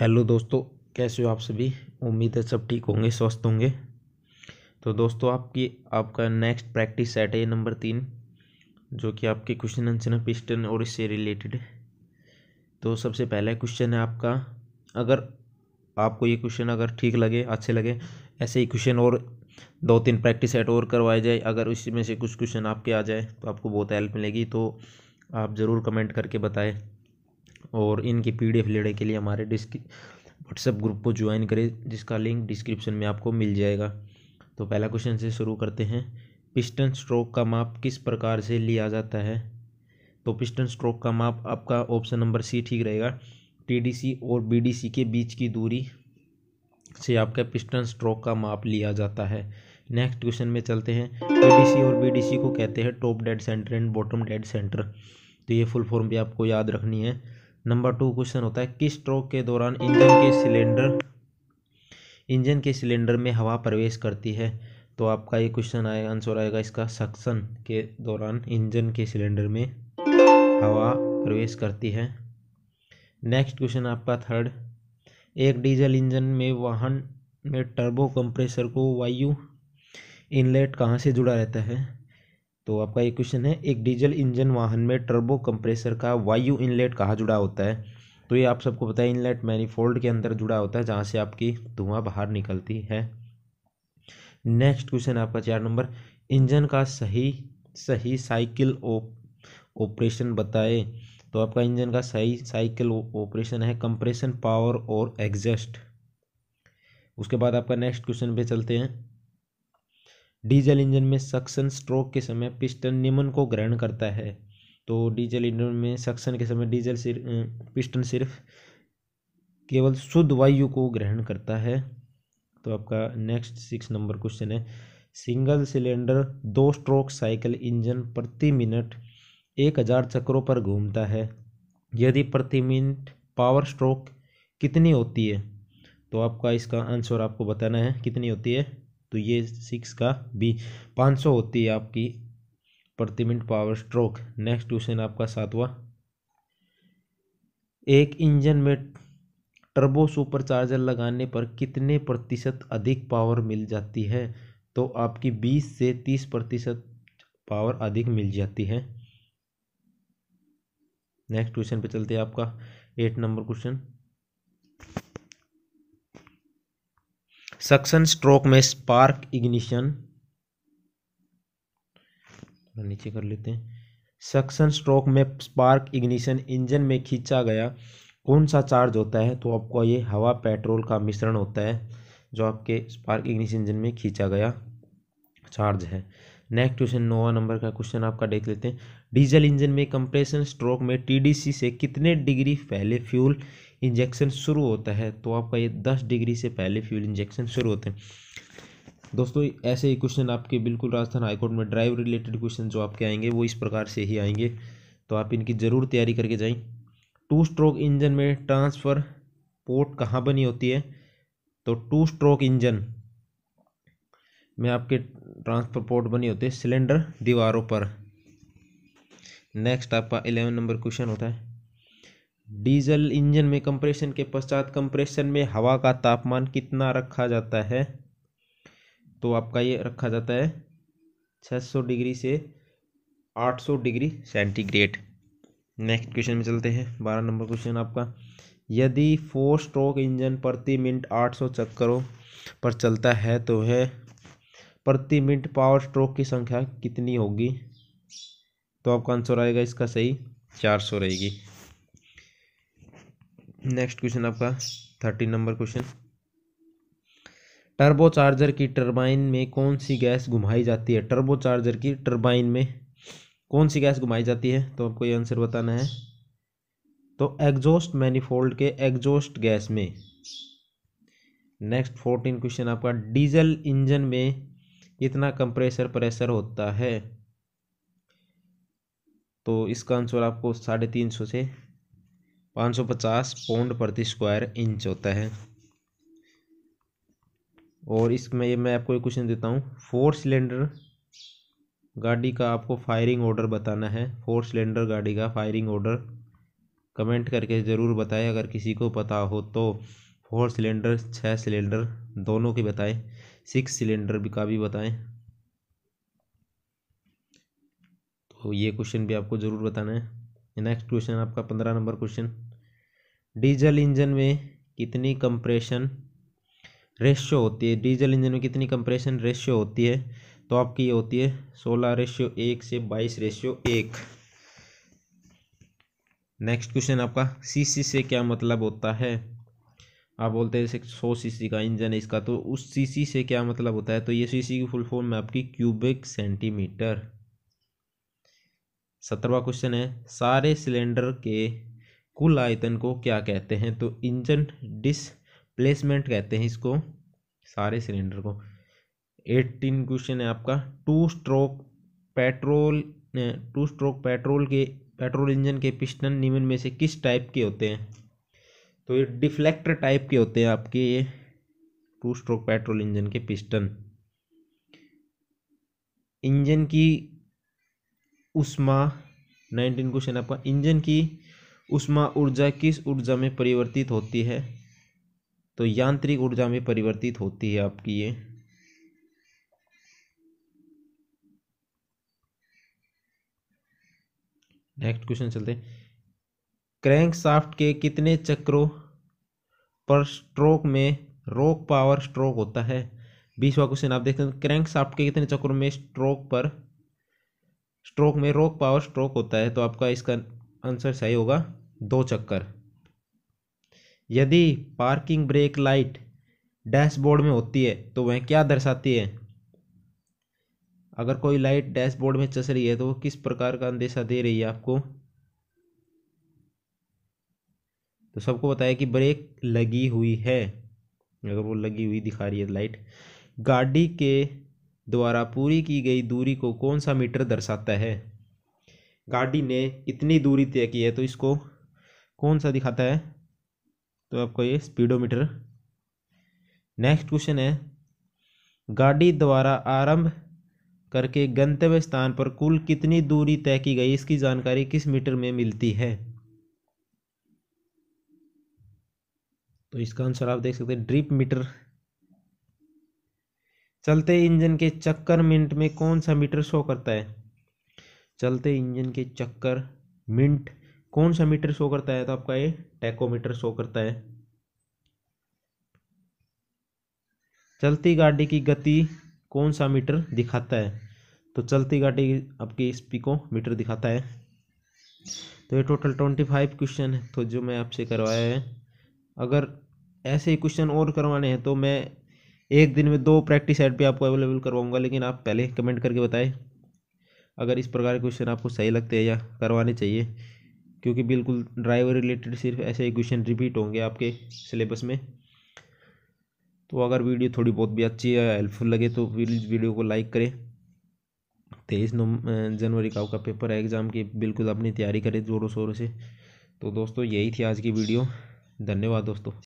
hello दोस्तों कैसे हो आप सभी उम्मीद है सब ठीक होंगे स्वस्थ होंगे तो दोस्तों आपकी आपका नेक्स्ट प्रैक्टिस सेट है नंबर तीन जो कि आपके क्वेश्चन आंसर है पिस्टन और इससे रिलेटेड है तो सबसे पहला क्वेश्चन है आपका अगर आपको ये क्वेश्चन अगर ठीक लगे अच्छे लगे ऐसे ही क्वेश्चन और दो तीन प्रैक्टिस सेट और करवाए जाए अगर इसमें से कुछ क्वेश्चन आपके आ जाए तो आपको बहुत हेल्प मिलेगी तो आप ज़रूर कमेंट करके बताएं और इनके पी डी एफ लेने के लिए हमारे डिस्क व्हाट्सएप ग्रुप को ज्वाइन करें जिसका लिंक डिस्क्रिप्शन में आपको मिल जाएगा तो पहला क्वेश्चन से शुरू करते हैं पिस्टन स्ट्रोक का माप किस प्रकार से लिया जाता है तो पिस्टन स्ट्रोक का माप आपका ऑप्शन नंबर सी ठीक रहेगा टीडीसी और बीडीसी के बीच की दूरी से आपका पिस्टन स्ट्रोक का माप लिया जाता है नेक्स्ट क्वेश्चन में चलते हैं टीडीसी और बीडीसी को कहते हैं top dead centre and bottom dead centre तो ये फुल फॉर्म भी आपको याद रखनी है नंबर टू क्वेश्चन होता है किस स्ट्रोक के दौरान इंजन के सिलेंडर इंजन के सिलेंडर में हवा प्रवेश करती है तो आपका ये क्वेश्चन आएगा आंसर आएगा इसका सक्सन के दौरान इंजन के सिलेंडर में हवा प्रवेश करती है नेक्स्ट क्वेश्चन आपका थर्ड एक डीजल इंजन में वाहन में टर्बो कंप्रेसर को वायु इनलेट कहाँ से जुड़ा रहता है तो आपका ये क्वेश्चन है एक डीजल इंजन वाहन में टर्बो कंप्रेसर का वायु इनलेट कहाँ जुड़ा होता है तो ये आप सबको पता है इनलेट मैनिफोल्ड के अंदर जुड़ा होता है जहाँ से आपकी धुआं बाहर निकलती है नेक्स्ट क्वेश्चन आपका चार नंबर इंजन का सही सही साइकिल ऑपरेशन बताए तो आपका इंजन का सही साइकिल ऑपरेशन है कंप्रेशन पावर और एग्जस्ट उसके बाद आपका नेक्स्ट क्वेश्चन पे चलते हैं डीजल इंजन में सक्शन स्ट्रोक के समय पिस्टन निमन को ग्रहण करता है तो डीजल इंजन में सक्शन के समय डीजल सिर्फ पिस्टन सिर्फ केवल शुद्ध वायु को ग्रहण करता है तो आपका नेक्स्ट सिक्स नंबर क्वेश्चन है सिंगल सिलेंडर दो स्ट्रोक साइकिल इंजन प्रति मिनट एक हज़ार चक्रों पर घूमता है यदि प्रति मिनट पावर स्ट्रोक कितनी होती है तो आपका इसका आंसर आपको बताना है कितनी होती है तो ये सिक्स का बी पाँच सौ होती है आपकी प्रति minute power stroke next question आपका सातवां एक इंजन में टर्बो सुपर चार्जर लगाने पर कितने प्रतिशत अधिक पावर मिल जाती है तो आपकी बीस से तीस प्रतिशत पावर अधिक मिल जाती है नेक्स्ट क्वेश्चन पे चलते हैं आपका eight number question suction stroke में स्पार्क इग्निशन नीचे कर लेते हैं सक्शन स्ट्रोक में स्पार्क इग्निशन इंजन में खींचा गया कौन सा चार्ज होता है तो आपका ये हवा पेट्रोल का मिश्रण होता है जो आपके स्पार्क इग्निशन इंजन में खींचा गया चार्ज है नेक्स्ट क्वेश्चन नोवा नंबर का क्वेश्चन आपका देख लेते हैं डीजल इंजन में कंप्रेशन स्ट्रोक में टीडीसी से कितने डिग्री पहले फ्यूल इंजेक्शन शुरू होता है तो आपका ये दस डिग्री से पहले फ्यूल इंजेक्शन शुरू होते हैं दोस्तों ऐसे ही क्वेश्चन आपके बिल्कुल राजस्थान हाईकोर्ट में ड्राइव रिलेटेड क्वेश्चन जो आपके आएंगे वो इस प्रकार से ही आएंगे तो आप इनकी ज़रूर तैयारी करके जाएं टू स्ट्रोक इंजन में ट्रांसफ़र पोर्ट कहाँ बनी होती है तो टू स्ट्रोक इंजन में आपके ट्रांसफर पोर्ट बनी होती है सिलेंडर दीवारों पर नेक्स्ट आपका एलेवन नंबर क्वेश्चन होता है डीजल इंजन में कंप्रेशन के पश्चात कंप्रेशन में हवा का तापमान कितना रखा जाता है तो आपका ये रखा जाता है 600 डिग्री से 800 डिग्री सेंटीग्रेड नेक्स्ट क्वेश्चन में चलते हैं बारह नंबर क्वेश्चन आपका यदि फोर स्ट्रोक इंजन प्रति मिनट 800 चक्करों पर चलता है तो है प्रति मिनट पावर स्ट्रोक की संख्या कितनी होगी तो आपका आंसर आएगा इसका सही सौ रहेगी नेक्स्ट क्वेश्चन आपका thirteen number question turbo charger की टर्बाइन में कौन सी गैस घुमाई जाती है टर्बो चार्जर की टर्बाइन में कौन सी गैस घुमाई जाती है तो आपको ये आंसर बताना है तो एग्जॉस्ट मैनिफोल्ड के एग्जॉस्ट गैस में नेक्स्ट फोर्टीन क्वेश्चन आपका डीजल इंजन में कितना कंप्रेसर प्रेशर होता है तो इसका आंसर आपको साढ़े तीन सौ से 550 पौंड प्रति स्क्वायर इंच होता है और इसमें मैं आपको एक क्वेश्चन देता हूँ फोर सिलेंडर गाड़ी का आपको फायरिंग ऑर्डर बताना है फोर सिलेंडर गाड़ी का फायरिंग ऑर्डर कमेंट करके ज़रूर बताएं अगर किसी को पता हो तो फोर सिलेंडर छः सिलेंडर दोनों की बताएं सिक्स सिलेंडर भी का भी बताएं तो ये क्वेश्चन भी आपको ज़रूर बताना है नेक्स्ट क्वेश्चन आपका पंद्रह नंबर क्वेश्चन डीजल इंजन में कितनी कंप्रेशन रेशियो होती है डीजल इंजन में कितनी कंप्रेशन रेशियो होती है तो आपकी ये होती है सोलह रेशियो एक से बाईस रेशियो एक नेक्स्ट क्वेश्चन आपका सीसी से क्या मतलब होता है आप बोलते हैं जैसे सौ सीसी का इंजन है इसका तो उस सीसी से क्या मतलब होता है तो ये सीसी की फुल फॉर्म है आपकी क्यूबिक सेंटीमीटर सत्रहवा क्वेश्चन है सारे सिलेंडर के कुल आयतन को क्या कहते हैं तो इंजन डिसप्लेसमेंट कहते हैं इसको सारे सिलेंडर को एटीन क्वेश्चन है आपका two stroke petrol two stroke petrol के पेट्रोल इंजन के पिस्टन निम्न में से किस टाइप के होते हैं तो ये डिफ्लेक्टर टाइप के होते हैं आपके ये टू स्ट्रोक पेट्रोल इंजन के पिस्टन इंजन की उष्मा नाइनटीन क्वेश्चन आपका इंजन की उष्मा ऊर्जा किस ऊर्जा में परिवर्तित होती है तो यांत्रिक ऊर्जा में परिवर्तित होती है आपकी ये नेक्स्ट क्वेश्चन चलते क्रैंक साफ्ट के कितने चक्रों पर स्ट्रोक में रोक पावर स्ट्रोक होता है बीसवा क्वेश्चन आप देखते हैं क्रैंक साफ्ट के कितने चक्रों में स्ट्रोक पर स्ट्रोक में रोक पावर स्ट्रोक होता है तो आपका इसका आंसर सही होगा दो चक्कर यदि पार्किंग ब्रेक लाइट डैशबोर्ड में होती है तो वह क्या दर्शाती है अगर कोई लाइट डैशबोर्ड में चस रही है तो वो किस प्रकार का अंदेशा दे रही है आपको तो सबको बताया कि ब्रेक लगी हुई है अगर वो लगी हुई दिखा रही है लाइट गाड़ी के द्वारा पूरी की गई दूरी को कौन सा मीटर दर्शाता है गाड़ी ने इतनी दूरी तय की है तो इसको कौन सा दिखाता है तो आपको ये स्पीडोमीटर नेक्स्ट क्वेश्चन है गाड़ी द्वारा आरंभ करके गंतव्य स्थान पर कुल कितनी दूरी तय की गई इसकी जानकारी किस मीटर में मिलती है तो इसका आंसर आप देख सकते हैं ड्रिप मीटर चलते इंजन के चक्कर मिनट में कौन सा मीटर शो करता है चलते इंजन के चक्कर मिंट कौन सा मीटर शो करता है तो आपका ये टैकोमीटर शो करता है चलती गाड़ी की गति कौन सा मीटर दिखाता है तो चलती गाड़ी आपकी स्पी को मीटर दिखाता है तो ये टोटल ट्वेंटी फाइव क्वेश्चन है तो जो मैं आपसे करवाया है अगर ऐसे ही क्वेश्चन और करवाने हैं तो मैं एक दिन में दो प्रैक्टिस सेट भी आपको अवेलेबल करवाऊंगा लेकिन आप पहले कमेंट करके बताएं अगर इस प्रकार के क्वेश्चन आपको सही लगते हैं या करवाने चाहिए क्योंकि बिल्कुल ड्राइवर रिलेटेड सिर्फ ऐसे ही क्वेश्चन रिपीट होंगे आपके सिलेबस में तो अगर वीडियो थोड़ी बहुत भी अच्छी या हेल्पफुल लगे तो प्लीज़ वीडियो को लाइक करें तेईस जनवरी का आपका पेपर है एग्ज़ाम की बिल्कुल अपनी तैयारी करें ज़ोरों शोरों से तो दोस्तों यही थी आज की वीडियो धन्यवाद दोस्तों